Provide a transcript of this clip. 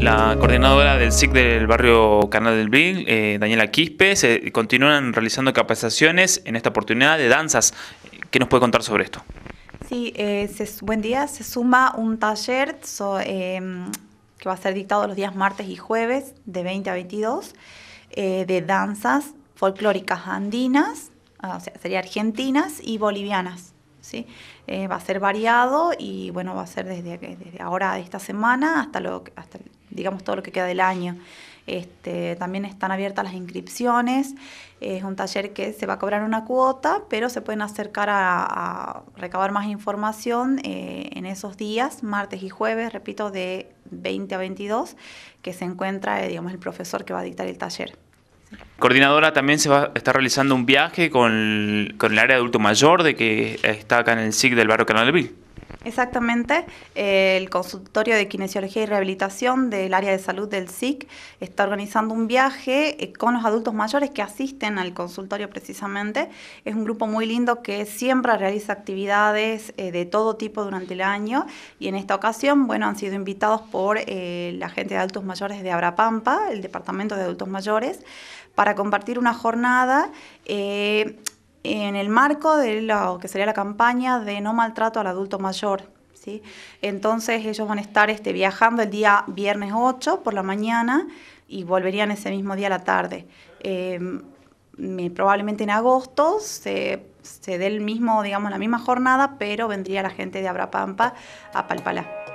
La coordinadora del SIC del barrio Canal del Bril, eh, Daniela Quispe, se continúan realizando capacitaciones en esta oportunidad de danzas. ¿Qué nos puede contar sobre esto? Sí, eh, buen día. Se suma un taller em, que va a ser dictado los días martes y jueves de 20 a 22 eh, de danzas folclóricas andinas, ah, o sea, sería argentinas y bolivianas. ¿sí? Eh, va a ser variado y bueno, va a ser desde, desde ahora esta semana hasta, lo, hasta el digamos, todo lo que queda del año. Este, también están abiertas las inscripciones. Es un taller que se va a cobrar una cuota, pero se pueden acercar a, recabar más información eh, en esos días, martes y jueves, repito, de 20 a 22, que se encuentra, eh, digamos, el profesor que va a dictar el taller. Coordinadora, también se va, está realizando un viaje con, el área de adulto mayor de que está acá en el SIC del barrio Canal de Exactamente. Eh, el consultorio de kinesiología y rehabilitación del área de salud del SIC está organizando un viaje eh, con los adultos mayores que asisten al consultorio precisamente. Es un grupo muy lindo que siempre realiza actividades eh, de todo tipo durante el año y en esta ocasión, bueno, han sido invitados por la gente de adultos mayores de Abrapampa, el Departamento de Adultos Mayores, para compartir una jornada en el marco de lo que sería la campaña de no maltrato al adulto mayor. ¿sí? Entonces ellos van a estar este, viajando el día viernes 8 por la mañana y volverían ese mismo día a la tarde. Em, probablemente en agosto se, dé el mismo, digamos, la misma jornada, pero vendría la gente de Abrapampa a Palpalá.